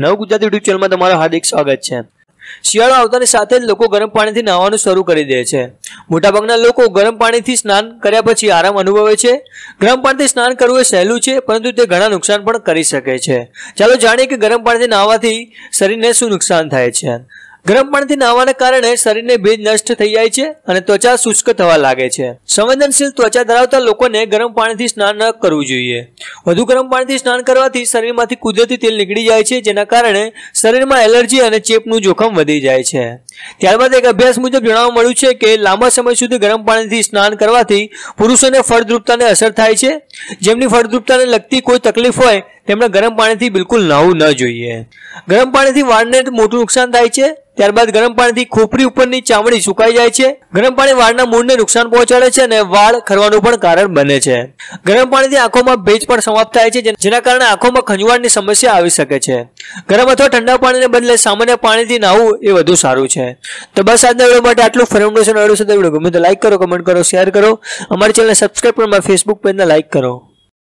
નવ ગુજરાતી યુટ્યુબ ચેનલમાં તમારું હાર્દિક સ્વાગત છે શિયાળો આવતાની સાથે જ લોકો ગરમ પાણીથી નહાવાનું શરૂ કરી દે છે મોટાભાગના લોકો ગરમ પાણીથી સ્નાન કર્યા પછી આરામ અનુભવે છે ગરમ પાણીથી સ્નાન કરવું એ સહેલું છે પરંતુ તે ઘણા નુકસાન પણ કરી શકે છે ચાલો જાણીએ કે ગરમ પાણીથી નહાવાથી શરીરને શું નુકસાન થાય છે ગરમ પાણીથી નહાવાને કારણે શરીરને ભેજ નષ્ટ થઈ જાય છે અને ત્વચા શુષ્ક થવા લાગે છે સંવેદનશીલ ત્વચા ધરાવતા લોકોને ગરમ પાણીથી સ્નાન ન કરવું જોઈએ વધુ ગરમ પાણીથી સ્નાન કરવાથી શરીરમાંથી કુદરતી તેલ નીકળી જાય છે જેના કારણે શરીરમાં એલર્જી અને ચેપનું જોખમ વધી જાય છે ત્યારબાદ એક અભ્યાસ મુજબ જણાવવા મળ્યું છે કે લાંબા સમય સુધી ગરમ પાણીથી સ્નાન કરવાથી પુરુષોને ફળદ્રુપતાને અસર થાય છે જેમની ફળદ્રુપતાને લગતી કોઈ તકલીફ હોય તેમણે ગરમ પાણીથી બિલકુલ નહાવું ન જોઈએ ગરમ પાણીથી વાળને મોટું નુકસાન થાય છે ત્યારબાદ ગરમ પાણીથી ખોપરી ઉપરની ચામડી સુકાઈ જાય છે ગરમ પાણી વાળના મૂળને નુકસાન પહોંચાડે છે અને વાળ ખરવાનું પણ કારણ બને છે ગરમ પાણીથી આંખોમાં ભેજ પણ સમાપ્ત થાય છે જેના કારણે આંખોમાં ખંજવાળની સમસ્યા આવી શકે છે ગરમ અથવા ઠંડા પાણીને બદલે સામાન્ય પાણીથી નાહવું એ વધુ સારું છે તો બસ આજના વિડીયો માટે આટલું ફરી છે વિડીયો ગમે તો લાઈક કરો કમેન્ટ કરો શેર કરો અમારી ચેનલને સબસ્ક્રાઈબ પણ ફેસબુક પેજને લાઈક કરો